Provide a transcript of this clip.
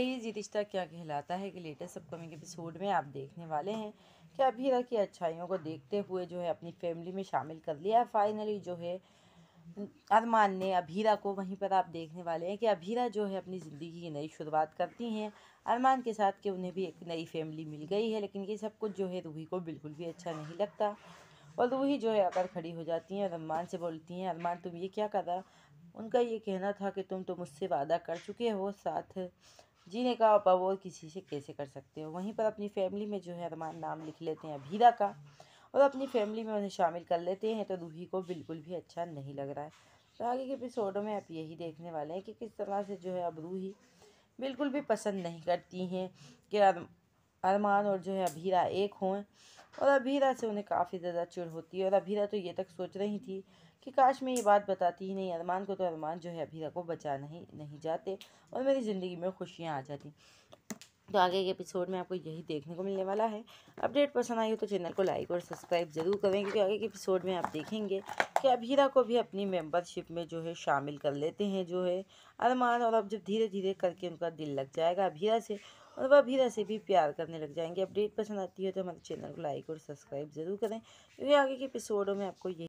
ये रिश्ता क्या कहलाता है कि लेटेस्ट अपकमिंग एपिसोड में आप देखने वाले हैं कि अभीरा की अच्छाइयों को देखते हुए जो है अपनी फैमिली में शामिल कर लिया है फाइनली जो है अरमान ने अभीरा को वहीं पर आप देखने वाले हैं कि अभीरा जो है अपनी ज़िंदगी की नई शुरुआत करती हैं अरमान के साथ कि उन्हें भी एक नई फैमिली मिल गई है लेकिन ये सब कुछ जो है रूही को बिल्कुल भी अच्छा नहीं लगता और रूही जो है अगर खड़ी हो जाती हैं और अरमान से बोलती हैं अरमान तुम ये क्या कर रहा उनका ये कहना था कि तुम तो मुझसे वादा कर चुके हो साथ जीने का उपभोग किसी से कैसे कर सकते हो वहीं पर अपनी फैमिली में जो है अरमान नाम लिख लेते हैं अभीरा का और अपनी फैमिली में उन्हें शामिल कर लेते हैं तो रूही को बिल्कुल भी अच्छा नहीं लग रहा है तो आगे के एपिसोडों में आप यही देखने वाले हैं कि किस तरह से जो है अब रूही बिल्कुल भी पसंद नहीं करती हैं कि अरमान और जो है अभीरा एक हों और अभीरा से उन्हें काफ़ी ज़्यादा चिड़ होती है और अभीरा तो ये तक सोच रही थी कि काश मैं ये बात बताती ही नहीं अरमान को तो अरमान जो है अभीरा को बचा नहीं नहीं जाते और मेरी ज़िंदगी में खुशियाँ आ जाती तो आगे के एपिसोड में आपको यही देखने को मिलने वाला है अपडेट पसंद आई हो तो चैनल को लाइक और सब्सक्राइब ज़रूर करें क्योंकि आगे के एपिसोड में आप देखेंगे कि अब हीरा को भी अपनी मेंबरशिप में जो है शामिल कर लेते हैं जो है अरमान और अब जब धीरे धीरे करके उनका दिल लग जाएगा अब हीरा से और वह हीरा से भी प्यार करने लग जाएंगे अपडेट पसंद आती है तो हमारे चैनल को लाइक और सब्सक्राइब ज़रूर करें क्योंकि आगे के एपिसोडों में आपको यही